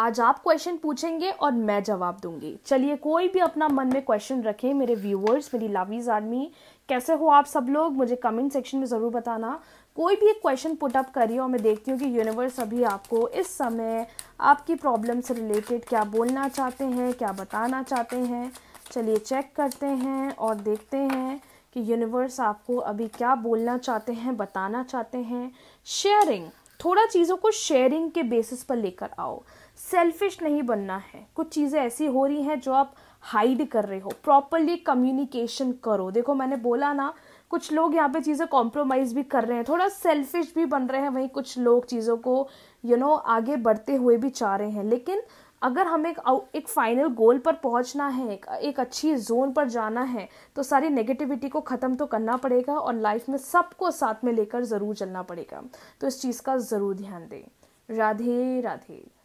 आज आप क्वेश्चन पूछेंगे और मैं जवाब दूंगी चलिए कोई भी अपना मन में क्वेश्चन रखें मेरे व्यूवर्स मेरी लवीज आर्मी कैसे हो आप सब लोग मुझे कमेंट सेक्शन में ज़रूर बताना कोई भी एक क्वेश्चन पुट अप करिए और मैं देखती हूँ कि यूनिवर्स अभी आपको इस समय आपकी प्रॉब्लम से रिलेटेड क्या बोलना चाहते हैं क्या बताना चाहते हैं चलिए चेक करते हैं और देखते हैं कि यूनिवर्स आपको अभी क्या बोलना चाहते हैं बताना चाहते हैं शेयरिंग थोड़ा चीज़ों को शेयरिंग के बेसिस पर लेकर आओ सेल्फिश नहीं बनना है कुछ चीज़ें ऐसी हो रही हैं जो आप हाइड कर रहे हो प्रॉपरली कम्युनिकेशन करो देखो मैंने बोला ना कुछ लोग यहाँ पे चीज़ें कॉम्प्रोमाइज़ भी कर रहे हैं थोड़ा सेल्फिश भी बन रहे हैं वहीं कुछ लोग चीज़ों को यू you नो know, आगे बढ़ते हुए भी चाह रहे हैं लेकिन अगर हमें एक फाइनल गोल पर पहुंचना है एक अच्छी जोन पर जाना है तो सारी नेगेटिविटी को ख़त्म तो करना पड़ेगा और लाइफ में सबको साथ में लेकर ज़रूर चलना पड़ेगा तो इस चीज़ का ज़रूर ध्यान दें राधे राधे